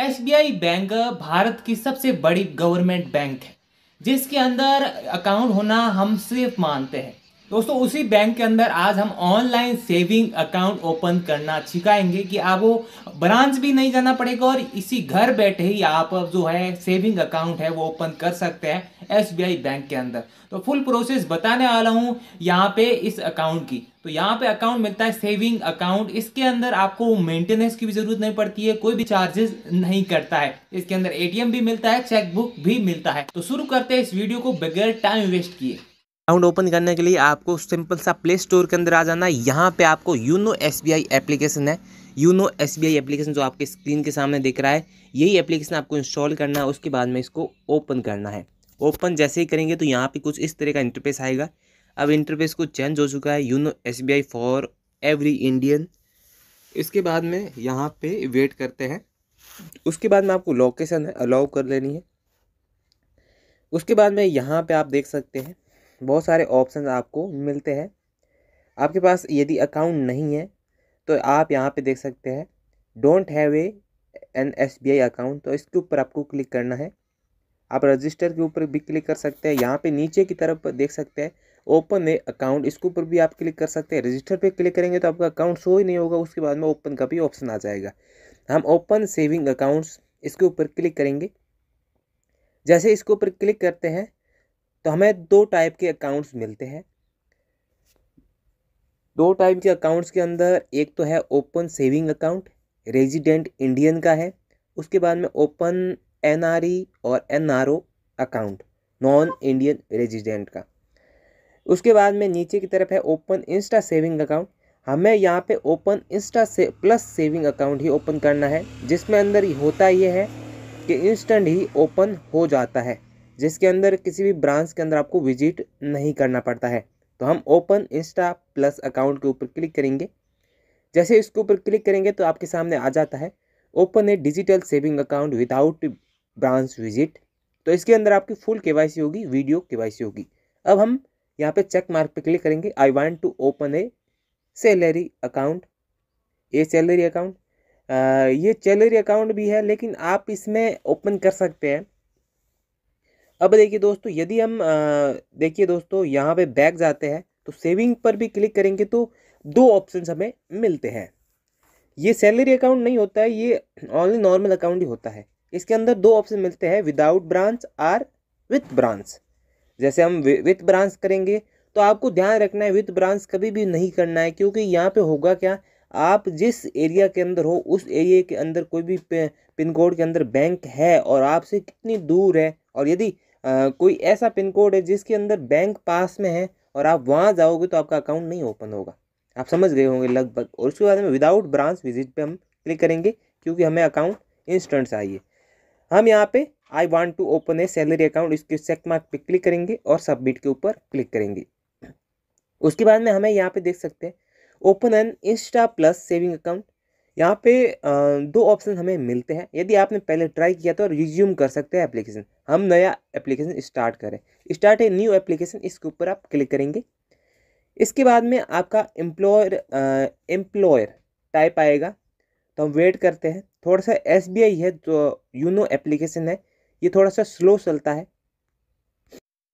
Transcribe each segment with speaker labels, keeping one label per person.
Speaker 1: SBI bank Bharat की सबसे बड़ी गवर्नमेंट बैंक है जिसके अंदर अकाउंट होना हम सेफ मानते हैं दोस्तों उसी बैंक के अंदर आज हम ऑनलाइन सेविंग अकाउंट ओपन करना सिखाएंगे कि आप वो ब्रांच भी नहीं जाना पड़ेगा और इसी घर बैठे ही आप जो है सेविंग अकाउंट है वो ओपन कर सकते हैं एस बैंक के अंदर तो फुल प्रोसेस बताने वाला हूँ यहाँ पे इस अकाउंट की तो यहाँ पे अकाउंट मिलता है सेविंग अकाउंट इसके अंदर आपको मेंटेनेंस की भी ज़रूरत नहीं पड़ती है कोई भी चार्जेस नहीं करता है इसके अंदर एटीएम भी मिलता है चेकबुक भी मिलता है तो शुरू करते हैं इस वीडियो को बगैर टाइम वेस्ट किए अकाउंट ओपन करने के लिए आपको सिंपल सा प्ले स्टोर के अंदर आ जाना है यहाँ पे आपको यूनो एस एप्लीकेशन है यूनो एस एप्लीकेशन जो आपके स्क्रीन के सामने दिख रहा है यही एप्लीकेशन आपको इंस्टॉल करना है उसके बाद में इसको ओपन करना है ओपन जैसे ही करेंगे तो यहाँ पे कुछ इस तरह का इंटरफेस आएगा अब इंटरफेस को चेंज हो चुका है YONO S B I for every Indian इसके बाद में यहाँ पे वेट करते हैं उसके बाद में आपको लोकेशन है अलाउ कर लेनी है उसके बाद में यहाँ पे आप देख सकते हैं बहुत सारे ऑप्शन आपको मिलते हैं आपके पास यदि अकाउंट नहीं है तो आप यहाँ पे देख सकते हैं don't have an S B I account तो इसके ऊपर आपको क्लिक करना है आप रजिस्टर के ऊपर भी क्लिक कर सकते हैं यहाँ पे नीचे की तरफ देख सकते हैं ओपन ए अकाउंट इसके ऊपर भी आप क्लिक कर सकते हैं रजिस्टर पे क्लिक करेंगे तो आपका अकाउंट शो ही नहीं होगा उसके बाद में ओपन का भी ऑप्शन आ जाएगा हम ओपन सेविंग अकाउंट्स इसके ऊपर क्लिक करेंगे जैसे इसके ऊपर क्लिक करते हैं तो हमें दो टाइप के अकाउंट्स मिलते हैं दो टाइप के अकाउंट्स के अंदर एक तो है open saving account resident Indian का है उसके बाद में ओपन ई और O account non Indian resident का उसके बाद में नीचे की तरफ है ओपन इंस्टा सेविंग अकाउंट हमें यहाँ पे ओपन इंस्टा से प्लस सेविंग अकाउंट ही ओपन करना है जिसमें अंदर होता ये है कि इंस्टेंट ही ओपन हो जाता है जिसके अंदर किसी भी ब्रांच के अंदर आपको विजिट नहीं करना पड़ता है तो हम ओपन इंस्टा प्लस अकाउंट के ऊपर क्लिक करेंगे जैसे इसके ऊपर क्लिक करेंगे तो आपके सामने आ जाता है open a digital saving account without branch visit तो इसके अंदर आपकी फुल के होगी वीडियो के होगी अब हम यहाँ पे चेक मार्क पे क्लिक करेंगे I want to open a salary account a salary account ये सैलरी अकाउंट भी है लेकिन आप इसमें ओपन कर सकते हैं अब देखिए दोस्तों यदि हम देखिए दोस्तों यहाँ पे बैक जाते हैं तो सेविंग पर भी क्लिक करेंगे तो दो ऑप्शन हमें मिलते हैं ये सैलरी अकाउंट नहीं होता है ये ऑनली नॉर्मल अकाउंट ही होता है इसके अंदर दो ऑप्शन मिलते हैं without branch or with branch जैसे हम विथ ब्रांच करेंगे तो आपको ध्यान रखना है विथ ब्रांच कभी भी नहीं करना है क्योंकि यहाँ पे होगा क्या आप जिस एरिया के अंदर हो उस एरिया के अंदर कोई भी पिन कोड के अंदर बैंक है और आपसे कितनी दूर है और यदि कोई ऐसा पिन कोड है जिसके अंदर बैंक पास में है और आप वहाँ जाओगे तो आपका अकाउंट नहीं ओपन होगा आप समझ गए होंगे लगभग और उसके बाद में विदाउट ब्रांच विजिट पे हम क्लिक करेंगे क्योंकि हमें अकाउंट इंस्टेंट चाहिए हम यहाँ पे I want to open a salary account इसके चेक मार्क पे क्लिक करेंगे और सबमिट के ऊपर क्लिक करेंगे उसके बाद में हमें यहाँ पे देख सकते हैं open an insta plus saving account यहाँ पे दो ऑप्शन हमें मिलते हैं यदि आपने पहले ट्राई किया तो रिज्यूम कर सकते हैं एप्लीकेशन हम नया एप्लीकेशन स्टार्ट करें स्टार्ट है न्यू एप्लीकेशन इसके ऊपर आप क्लिक करेंगे इसके बाद में आपका एम्प्लॉयर एम्प्लॉयर टाइप आएगा तो हम वेट करते हैं थोड़ा सा एस है जो यूनो एप्लीकेशन है ये थोड़ा सा स्लो चलता है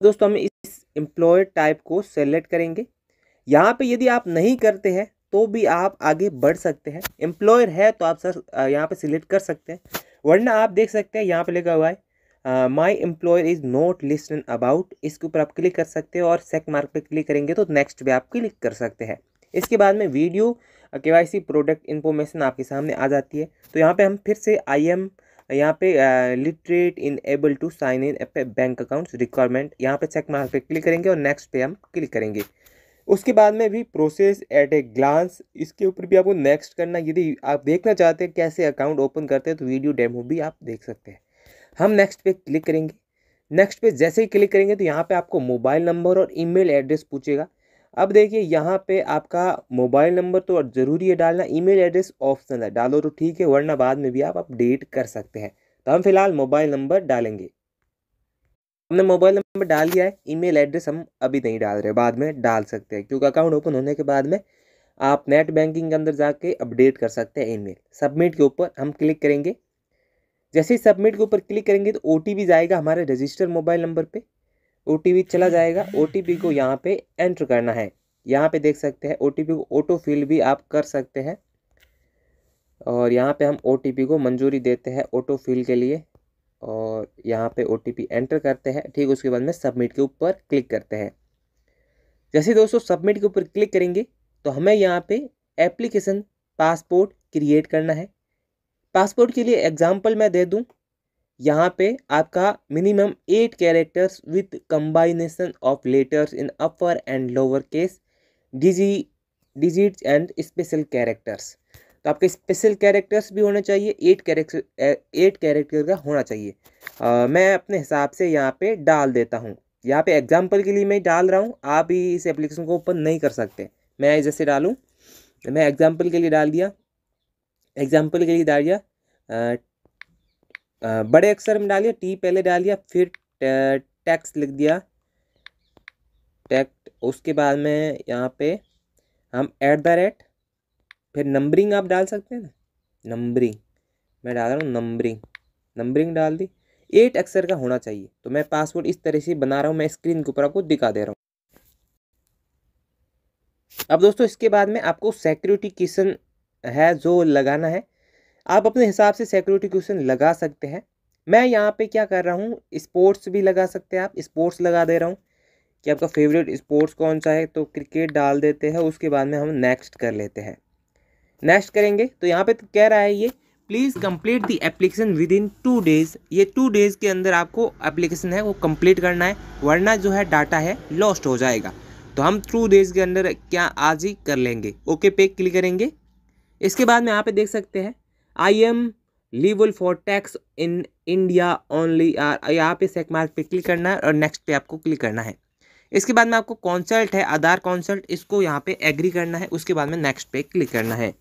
Speaker 1: दोस्तों हम इस एम्प्लॉय टाइप को सेलेक्ट करेंगे यहाँ पे यदि आप नहीं करते हैं तो भी आप आगे बढ़ सकते हैं एम्प्लॉयर है तो आप सर यहाँ पे सिलेक्ट कर सकते हैं वरना आप देख सकते हैं यहाँ पे लिखा हुआ है my employer is not list about इसके ऊपर आप क्लिक कर सकते हैं और सेक मार्क पे क्लिक करेंगे तो नेक्स्ट पे आप क्लिक कर सकते हैं इसके बाद में वीडियो के वाई सी प्रोडक्ट इन्फॉर्मेशन आपके सामने आ जाती है तो यहाँ पे हम फिर से आई एम यहाँ पे literate in able to sign in bank accounts requirement यहाँ पे चेक मार्क पे क्लिक करेंगे और नेक्स्ट पे हम क्लिक करेंगे उसके बाद में भी प्रोसेस एट ए ग्लांस इसके ऊपर भी आपको नेक्स्ट करना यदि आप देखना चाहते हैं कैसे अकाउंट ओपन करते हैं तो वीडियो डेमो भी आप देख सकते हैं हम नेक्स्ट पे क्लिक करेंगे नेक्स्ट पे जैसे ही क्लिक करेंगे तो यहाँ पे आपको मोबाइल नंबर और ईमेल एड्रेस पूछेगा अब देखिए यहाँ पे आपका मोबाइल नंबर तो ज़रूरी है डालना ईमेल एड्रेस ऑप्शन है डालो तो ठीक है वरना बाद में भी आप अपडेट कर सकते हैं तो हम फिलहाल मोबाइल नंबर डालेंगे हमने मोबाइल नंबर डाल दिया है ईमेल एड्रेस हम अभी नहीं डाल रहे बाद में डाल सकते हैं क्योंकि अकाउंट ओपन होने के बाद में आप नेट बैंकिंग के अंदर जाके अपडेट कर सकते हैं ईमेल सबमिट के ऊपर हम क्लिक करेंगे जैसे ही सबमिट के ऊपर क्लिक करेंगे तो ओ जाएगा हमारे रजिस्टर मोबाइल नंबर पर ओ चला जाएगा ओ को यहाँ पे एंटर करना है यहाँ पे देख सकते हैं ओ को ऑटो फिल भी आप कर सकते हैं और यहाँ पे हम ओ को मंजूरी देते हैं ऑटो फिल के लिए और यहाँ पे ओ एंटर करते हैं ठीक उसके बाद में सबमिट के ऊपर क्लिक करते हैं जैसे दोस्तों सबमिट के ऊपर क्लिक करेंगे तो हमें यहाँ पे एप्लीकेशन पासपोर्ट क्रिएट करना है पासपोर्ट के लिए एग्जाम्पल मैं दे दूँ यहाँ पे आपका minimum eight characters with combination of letters in upper and lower case डिजी डिजिट्स एंड स्पेशल कैरेक्टर्स तो आपके स्पेशल कैरेक्टर्स भी होने चाहिए एट कैरेक्टर एट कैरेक्टर का होना चाहिए आ, मैं अपने हिसाब से यहाँ पे डाल देता हूँ यहाँ पे एग्जांपल के लिए मैं डाल रहा हूँ आप ही इस एप्लीकेशन को ओपन नहीं कर सकते मैं जैसे डालूँ तो मैं एग्जांपल के लिए डाल दिया एग्जांपल के लिए डाल दिया बड़े अक्षर में डालिए टी पहले डालिए फिर टैक्स लिख दिया टैक्ट उसके बाद में यहाँ पे हम ऐट द रेट फिर नंबरिंग आप डाल सकते हैं ना नंबरिंग मैं डाल रहा हूँ नंबरिंग नंबरिंग डाल दी एट अक्षर का होना चाहिए तो मैं पासवर्ड इस तरह से बना रहा हूँ मैं स्क्रीन के ऊपर आपको दिखा दे रहा हूँ अब दोस्तों इसके बाद में आपको सिक्योरिटी किशन है जो लगाना है आप अपने हिसाब से सिक्योरिटी क्वेश्चन लगा सकते हैं मैं यहाँ पे क्या कर रहा हूँ स्पोर्ट्स भी लगा सकते हैं आप स्पोर्ट्स लगा दे रहा हूँ कि आपका फेवरेट स्पोर्ट्स कौन सा है तो क्रिकेट डाल देते हैं उसके बाद में हम नेक्स्ट कर लेते हैं नेक्स्ट करेंगे तो यहाँ पे तो कह रहा है ये please complete the application within two days ये टू डेज़ के अंदर आपको एप्लीकेशन है वो कम्प्लीट करना है वरना जो है डाटा है लॉस्ट हो जाएगा तो हम टू डेज़ के अंदर क्या आज ही कर लेंगे ओके पे क्लिक करेंगे इसके बाद में यहाँ पे देख सकते हैं आई एम लीवल for tax in India only or यहाँ पे सेक मार्क पे क्लिक करना है और नेक्स्ट पे आपको क्लिक करना है इसके बाद में आपको कॉन्सल्ट है आधार कॉन्सल्ट इसको यहाँ पे एग्री करना है उसके बाद में नेक्स्ट पे क्लिक करना है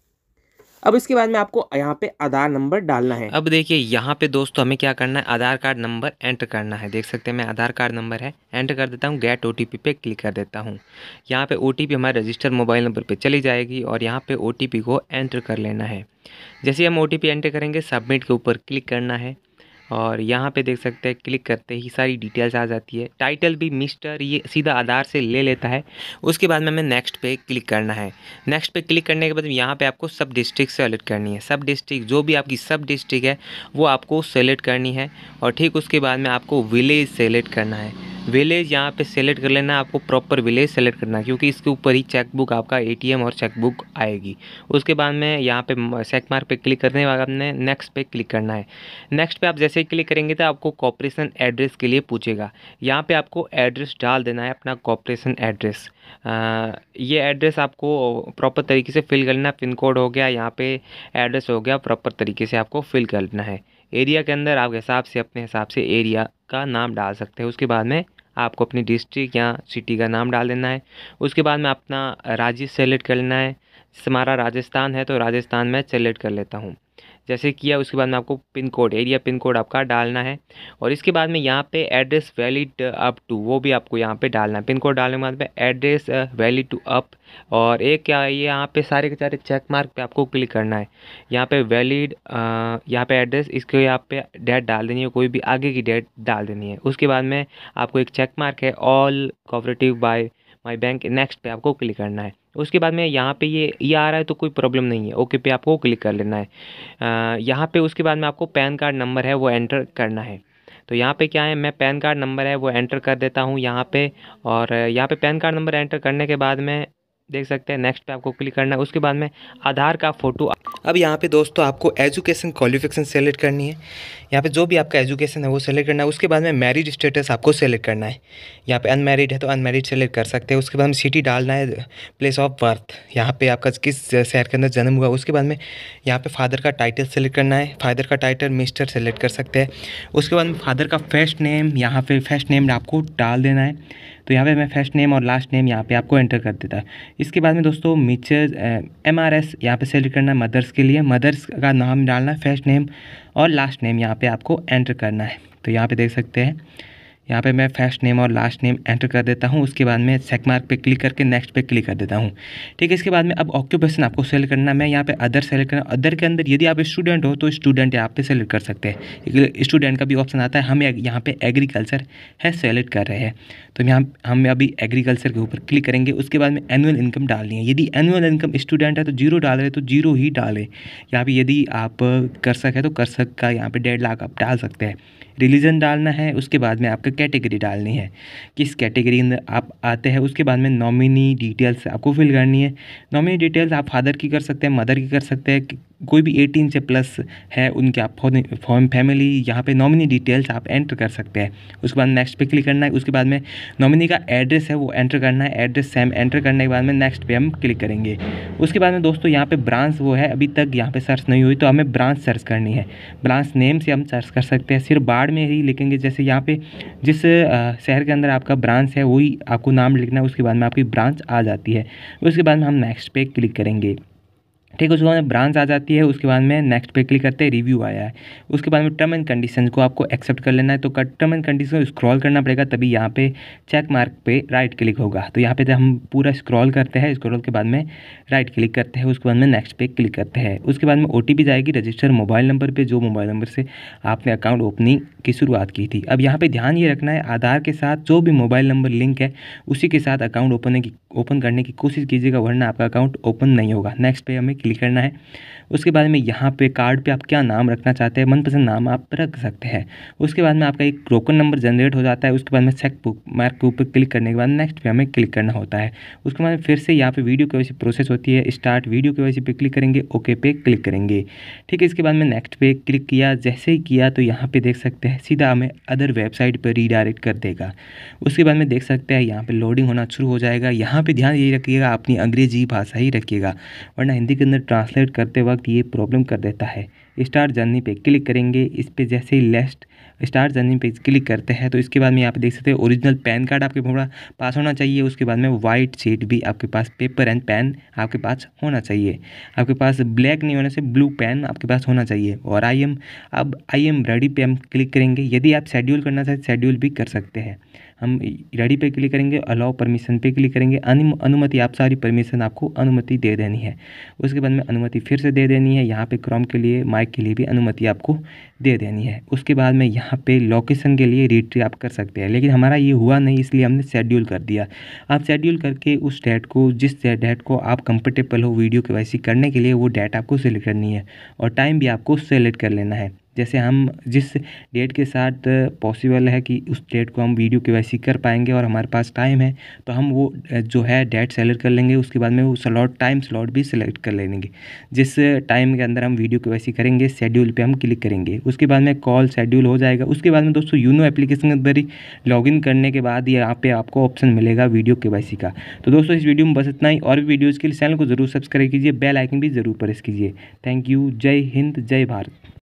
Speaker 1: अब इसके बाद में आपको यहाँ पे आधार नंबर डालना है अब देखिए यहाँ पे दोस्तों हमें क्या करना है आधार कार्ड नंबर एंटर करना है देख सकते हैं मैं आधार कार्ड नंबर है एंटर कर देता हूँ गेट ओ पे क्लिक कर देता हूँ यहाँ पे ओ हमारे रजिस्टर मोबाइल नंबर पर चली जाएगी और यहाँ पे ओ को एंटर कर लेना है जैसे हम ओ एंटर करेंगे सबमिट के ऊपर क्लिक करना है और यहाँ पे देख सकते हैं क्लिक करते ही सारी डिटेल्स आ जाती है टाइटल भी मिस्टर ये सीधा आधार से ले लेता है उसके बाद में हमें नेक्स्ट पे क्लिक करना है नेक्स्ट पे क्लिक करने के बाद यहाँ पे आपको सब डिस्ट्रिक्ट सेलेक्ट करनी है सब डिस्ट्रिक्ट जो भी आपकी सब डिस्ट्रिक्ट है वो आपको सेलेक्ट करनी है और ठीक उसके बाद में आपको विलेज सेलेक्ट करना है विलेज यहाँ पे सेलेक्ट कर लेना आपको प्रॉपर विलेज सेलेक्ट करना क्योंकि इसके ऊपर ही चेकबुक आपका एटीएम और चेकबुक आएगी उसके बाद में यहाँ पे सेक मार्क पे क्लिक करने के बाद आपने नेक्स्ट पे क्लिक करना है नेक्स्ट पे आप जैसे ही क्लिक करेंगे तो आपको कॉपरेशन एड्रेस के लिए पूछेगा यहाँ पर आपको एड्रेस डाल देना है अपना कॉपरेशन एड्रेस ये एड्रेस आपको प्रॉपर तरीके से फिल करना पिन कोड हो गया यहाँ पर एड्रेस हो गया प्रॉपर तरीके से आपको फिल करना है एरिया के अंदर आप हिसाब से अपने हिसाब से एरिया का नाम डाल सकते हैं उसके बाद में आपको अपनी डिस्ट्रिक्ट या सिटी का नाम डाल देना है उसके बाद में अपना राज्य सेलेक्ट कर लेना है हमारा राजस्थान है तो राजस्थान में सेलेक्ट कर लेता हूँ जैसे किया उसके बाद में आपको pin code area pin code आपका डालना है और इसके बाद में यहाँ पे एड्रेस वैलिड अप टू वो भी आपको यहाँ पे डालना है पिन कोड डालने के बाद में एड्रेस वैलिड टू अप और एक क्या ये यहाँ पे सारे के सारे चेक मार्क पे आपको क्लिक करना है यहाँ पे वैलिड यहाँ पे एड्रेस इसके यहाँ पे डेट डाल देनी है कोई भी आगे की डेट डाल देनी है उसके बाद में आपको एक चेक मार्क है all cooperative by my bank next पे आपको क्लिक करना है उसके बाद में यहाँ पे ये ये आ रहा है तो कोई प्रॉब्लम नहीं है ओके पे आपको क्लिक कर लेना है यहाँ पे उसके बाद में आपको पैन कार्ड नंबर है वो एंटर करना है तो यहाँ पे क्या है मैं पैन कार्ड नंबर है वो एंटर कर देता हूँ यहाँ पे और यहाँ पे पैन कार्ड नंबर एंटर करने के बाद में देख सकते हैं नेक्स्ट पे आपको क्लिक करना है उसके बाद में आधार का फ़ोटो अब यहाँ पे दोस्तों आपको एजुकेशन क्वालिफिकेशन सेलेक्ट करनी है यहाँ पे जो भी आपका एजुकेशन है वो सेलेक्ट करना है उसके बाद में मैरिड स्टेटस आपको सेलेक्ट करना है यहाँ पे अनमैरिड है तो अनमैरिड सेलेक्ट कर सकते हैं उसके बाद में सिटी डालना है प्लेस ऑफ बर्थ यहाँ पे आपका किस शहर के अंदर जन्म हुआ उसके बाद में यहाँ पे फादर का टाइटल सेलेक्ट करना है फादर का टाइटल मिस्टर सेलेक्ट कर सकते हैं उसके बाद में फादर का फर्स्ट नेम यहाँ पे फर्स्ट नेम आपको डाल देना है तो यहाँ पे मैं फर्स्ट नेम और लास्ट नेम यहाँ पे आपको एंटर कर देता है इसके बाद में दोस्तों मीचर एम आर एस यहाँ पर सेलेक्ट करना है मदर्स के लिए मदर्स का नाम डालना है फर्स्ट नेम और लास्ट नेम यहाँ पर आपको एंटर करना है तो यहाँ पर देख सकते हैं यहाँ पे मैं फर्स्ट नेम और लास्ट नेम एंटर कर देता हूँ उसके बाद में सेक मार्क पे क्लिक करके नेक्स्ट पे क्लिक कर देता हूँ ठीक है इसके बाद में अब ऑक्यूपेशन आपको सेलेक्ट करना मैं यहाँ पे अदर सेलेक्ट करना अदर के अंदर यदि आप स्टूडेंट हो तो स्टूडेंट यहाँ पे सेलेक्ट कर सकते हैं स्टूडेंट का भी ऑप्शन आता है हम यहाँ पर एग्रीकल्चर है सेलेक्ट कर रहे हैं तो यहाँ हम अभी एग्रीकल्चर के ऊपर क्लिक करेंगे उसके बाद में एनुअल इनकम डालनी है यदि एनुअल इनकम स्टूडेंट है तो जीरो डाल रहे तो जीरो ही डालें यहाँ पर यदि आप कर सकें तो सक का यहाँ पर डेढ़ लाख आप डाल सकते हैं रिलीजन डालना है उसके बाद में आपका कैटेगरी डालनी है किस कैटेगरी में आप आते हैं उसके बाद में नॉमिनी डिटेल्स आपको फिल करनी है नॉमिनी डिटेल्स आप फादर की कर सकते हैं मदर की कर सकते हैं कोई भी एटीन से प्लस है उनके आप फॉर्म फैमिली यहाँ पे नॉमिनी डिटेल्स आप एंटर कर सकते हैं उसके बाद नेक्स्ट पे क्लिक करना है उसके बाद में नॉमिनी का एड्रेस है वो एंटर करना है एड्रेस सेम एंटर करने के बाद में नेक्स्ट पे हम क्लिक करेंगे उसके बाद में दोस्तों यहाँ पे ब्रांच वो है अभी तक यहाँ पर सर्च नहीं हुई तो हमें ब्रांच सर्च करनी है ब्रांच नेम से हम सर्च कर सकते हैं सिर्फ बाढ़ में ही लिखेंगे जैसे यहाँ पर जिस शहर के अंदर आपका ब्रांच है वही आपको नाम लिखना है उसके बाद में आपकी ब्रांच आ जाती है उसके बाद में हम नेक्स्ट पे क्लिक करेंगे ठीक है उसके बाद में ब्रांच आ जाती है उसके बाद में नेक्स्ट पे क्लिक करते हैं रिव्यू आया है उसके बाद में टर्म एंड कंडीशन को आपको एक्सेप्ट कर लेना है तो टर्म एंड कंडीशन स्क्रॉल करना पड़ेगा तभी यहाँ पे चेक मार्क पे राइट क्लिक होगा तो यहाँ पे तो हम पूरा स्क्रॉल करते हैं स्क्रॉल के बाद में राइट क्लिक करते हैं उसके बाद में नेक्स्ट पे क्लिक करते हैं उसके बाद में ओ जाएगी रजिस्टर मोबाइल नंबर पर जो मोबाइल नंबर से आपने अकाउंट ओपनिंग की शुरुआत की थी अब यहाँ पर ध्यान ये रखना है आधार के साथ जो भी मोबाइल नंबर लिंक है उसी के साथ अकाउंट ओपन की ओपन करने की कोशिश कीजिएगा वरना आपका अकाउंट ओपन नहीं होगा नेक्स्ट पे हमें क्लिक करना है उसके बाद में यहाँ पे कार्ड पे आप क्या नाम रखना चाहते हैं मनपसंद नाम आप रख सकते हैं उसके बाद में आपका एक टोकन नंबर जनरेट हो जाता है उसके बाद में चेक बुक मार्क के ऊपर क्लिक करने के बाद नेक्स्ट पे हमें क्लिक करना होता है उसके बाद फिर से यहाँ पे वीडियो के प्रोसेस होती है स्टार्ट वीडियो के पे क्लिक करेंगे ओके पे क्लिक करेंगे ठीक है इसके बाद में नेक्स्ट पे क्लिक किया जैसे ही किया तो यहाँ पर देख सकते हैं सीधा हमें अदर वेबसाइट पर रीडायरेक्ट कर देगा उसके बाद में देख सकते हैं यहाँ पर लोडिंग होना शुरू हो जाएगा यहाँ पर ध्यान यही रखिएगा अपनी अंग्रेजी भाषा ही रखिएगा वरना हिंदी के अंदर ट्रांसलेट करते वक्त ये प्रॉब्लम कर देता है स्टार जर्नी पे क्लिक करेंगे इस पर जैसे ही लेस्ट स्टार जर्नी पे क्लिक करते हैं तो इसके बाद में यहाँ पे देख सकते हैं ओरिजिनल पैन कार्ड आपके पूरा पास होना चाहिए उसके बाद में वाइट शीट भी आपके पास पेपर एंड पेन आपके पास होना चाहिए आपके पास ब्लैक नहीं होने से ब्लू पेन आपके पास होना चाहिए और आई एम अब आई एम रेडी पे हम क्लिक करेंगे यदि आप शेड्यूल करना चाहें शेड्यूल भी कर सकते हैं हम रेडी पे क्लिक करेंगे अलाउ परमिशन पे क्लिक करेंगे अनुमति आप सारी परमिशन आपको अनुमति दे देनी है उसके बाद में अनुमति फिर से दे देनी है यहाँ पे क्रॉम के लिए माइक के लिए भी अनुमति आपको दे देनी है उसके बाद में यहाँ पे लोकेशन के लिए रिट्री आप कर सकते हैं लेकिन हमारा ये हुआ नहीं इसलिए हमने शेड्यूल कर दिया आप शेड्यूल करके उस डेट को जिस डेट को आप कंफर्टेबल हो वीडियो के करने के लिए वो डेट आपको सेलेक्ट करनी है और टाइम भी आपको सेलेक्ट कर लेना है जैसे हम जिस डेट के साथ पॉसिबल है कि उस डेट को हम वीडियो के वाई कर पाएंगे और हमारे पास टाइम है तो हम वो जो है डेट सेलेक्ट कर लेंगे उसके बाद में वो स्लॉट टाइम स्लॉट भी सिलेक्ट कर लेंगे जिस टाइम के अंदर हम वीडियो के वाई करेंगे शेड्यूल पर हम क्लिक करेंगे उसके बाद में कॉल शेड्यूल हो जाएगा उसके बाद में दोस्तों यूनो एप्लीकेशन के अंदर ही लॉगिन करने के बाद यहाँ पर आपको ऑप्शन मिलेगा वीडियो के वाई का तो दोस्तों इस वीडियो में बस इतना ही और भी वीडियोज़ के लिए चैनल को जरूर सब्सक्राइब कीजिए बेल आइकन भी ज़रूर प्रेस कीजिए थैंक यू जय हिंद जय भारत